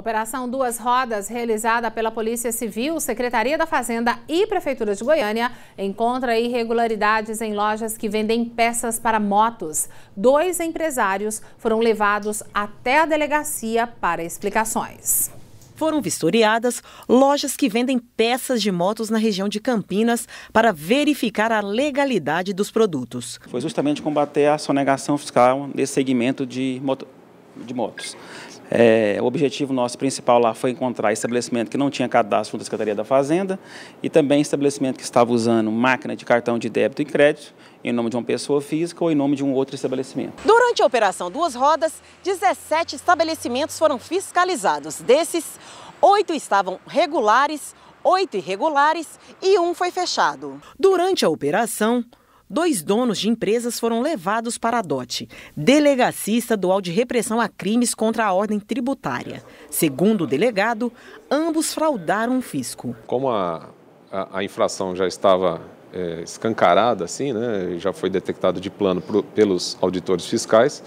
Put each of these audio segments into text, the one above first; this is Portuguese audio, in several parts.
Operação Duas Rodas, realizada pela Polícia Civil, Secretaria da Fazenda e Prefeitura de Goiânia, encontra irregularidades em lojas que vendem peças para motos. Dois empresários foram levados até a delegacia para explicações. Foram vistoriadas lojas que vendem peças de motos na região de Campinas para verificar a legalidade dos produtos. Foi justamente combater a sonegação fiscal nesse segmento de moto de motos. É, o objetivo nosso principal lá foi encontrar estabelecimento que não tinha cadastro da Secretaria da Fazenda e também estabelecimento que estava usando máquina de cartão de débito e crédito em nome de uma pessoa física ou em nome de um outro estabelecimento. Durante a Operação Duas Rodas, 17 estabelecimentos foram fiscalizados. Desses, oito estavam regulares, oito irregulares e um foi fechado. Durante a operação, dois donos de empresas foram levados para a DOT, delegacia estadual de repressão a crimes contra a ordem tributária. Segundo o delegado, ambos fraudaram o fisco. Como a, a, a infração já estava é, escancarada, assim, né, já foi detectado de plano pro, pelos auditores fiscais,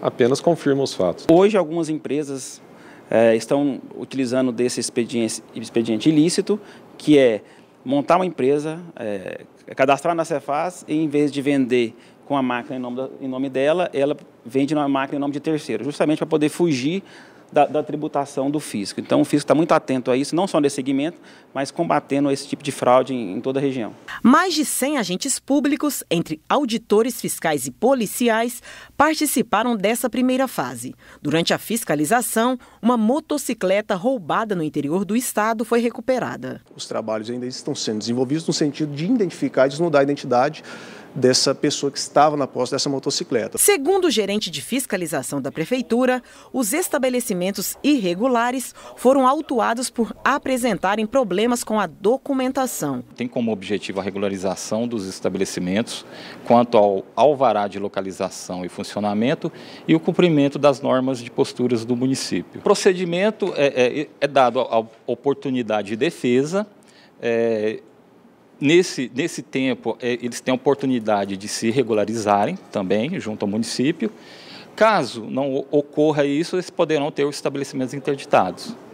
apenas confirma os fatos. Hoje, algumas empresas é, estão utilizando desse expediente, expediente ilícito, que é montar uma empresa, é, cadastrar na Cefaz e, em vez de vender com a máquina em nome, da, em nome dela, ela vende uma máquina em nome de terceiro, justamente para poder fugir da, da tributação do fisco. Então, o fisco está muito atento a isso, não só nesse segmento, mas combatendo esse tipo de fraude em, em toda a região. Mais de 100 agentes públicos, entre auditores fiscais e policiais, participaram dessa primeira fase. Durante a fiscalização, uma motocicleta roubada no interior do estado foi recuperada. Os trabalhos ainda estão sendo desenvolvidos no sentido de identificar e desnudar a identidade dessa pessoa que estava na posse dessa motocicleta. Segundo o gerente de fiscalização da prefeitura, os estabelecimentos irregulares foram autuados por apresentarem problemas com a documentação. Tem como objetivo a regularização dos estabelecimentos quanto ao alvará de localização e funcionamento e o cumprimento das normas de posturas do município. O procedimento é, é, é dado a oportunidade de defesa. É, Nesse, nesse tempo, é, eles têm a oportunidade de se regularizarem também junto ao município. Caso não ocorra isso, eles poderão ter os estabelecimentos interditados.